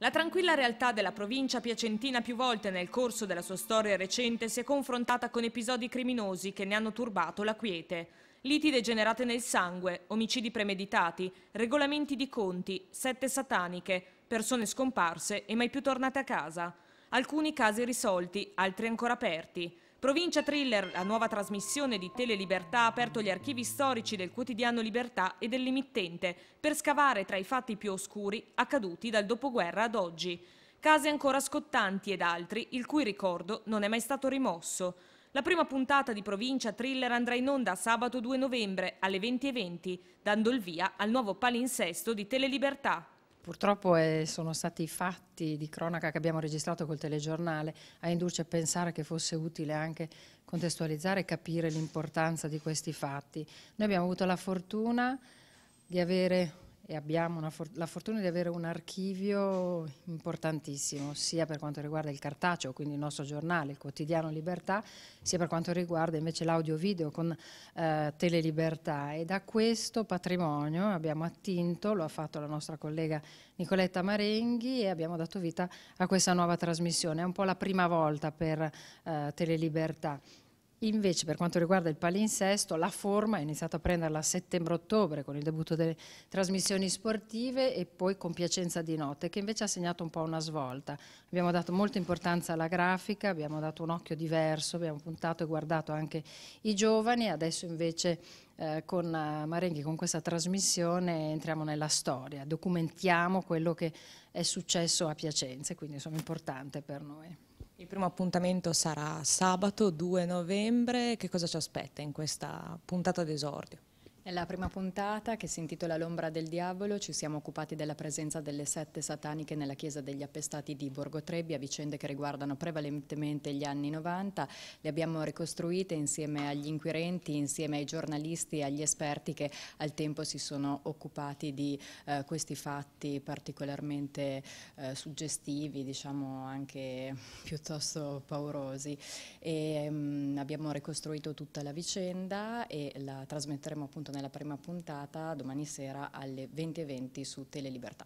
La tranquilla realtà della provincia piacentina più volte nel corso della sua storia recente si è confrontata con episodi criminosi che ne hanno turbato la quiete. Liti degenerate nel sangue, omicidi premeditati, regolamenti di conti, sette sataniche, persone scomparse e mai più tornate a casa alcuni casi risolti, altri ancora aperti. Provincia Thriller, la nuova trasmissione di Telelibertà, ha aperto gli archivi storici del quotidiano Libertà e dell'emittente per scavare tra i fatti più oscuri accaduti dal dopoguerra ad oggi. Casi ancora scottanti ed altri il cui ricordo non è mai stato rimosso. La prima puntata di Provincia Thriller andrà in onda sabato 2 novembre alle 20.20, dando il via al nuovo palinsesto di Telelibertà. Purtroppo eh, sono stati i fatti di cronaca che abbiamo registrato col telegiornale a indurci a pensare che fosse utile anche contestualizzare e capire l'importanza di questi fatti. Noi abbiamo avuto la fortuna di avere e abbiamo for la fortuna di avere un archivio importantissimo, sia per quanto riguarda il cartaceo, quindi il nostro giornale, il quotidiano Libertà, sia per quanto riguarda invece l'audio-video con eh, Telelibertà. E da questo patrimonio abbiamo attinto, lo ha fatto la nostra collega Nicoletta Marenghi e abbiamo dato vita a questa nuova trasmissione. È un po' la prima volta per eh, Telelibertà. Invece per quanto riguarda il palinsesto, la forma è iniziata a prenderla a settembre-ottobre con il debutto delle trasmissioni sportive e poi con Piacenza di notte, che invece ha segnato un po' una svolta. Abbiamo dato molta importanza alla grafica, abbiamo dato un occhio diverso, abbiamo puntato e guardato anche i giovani, adesso invece eh, con eh, Marenghi, con questa trasmissione, entriamo nella storia, documentiamo quello che è successo a Piacenza, e quindi insomma importante per noi. Il primo appuntamento sarà sabato 2 novembre, che cosa ci aspetta in questa puntata d'esordio? È la prima puntata che si intitola L'ombra del diavolo, ci siamo occupati della presenza delle sette sataniche nella chiesa degli appestati di Borgo Trebbia, vicende che riguardano prevalentemente gli anni 90, le abbiamo ricostruite insieme agli inquirenti, insieme ai giornalisti e agli esperti che al tempo si sono occupati di eh, questi fatti particolarmente eh, suggestivi, diciamo anche piuttosto paurosi. E, mh, mm, abbiamo ricostruito tutta la vicenda e la trasmetteremo appunto nel nella prima puntata domani sera alle 20.20 su Telelibertà.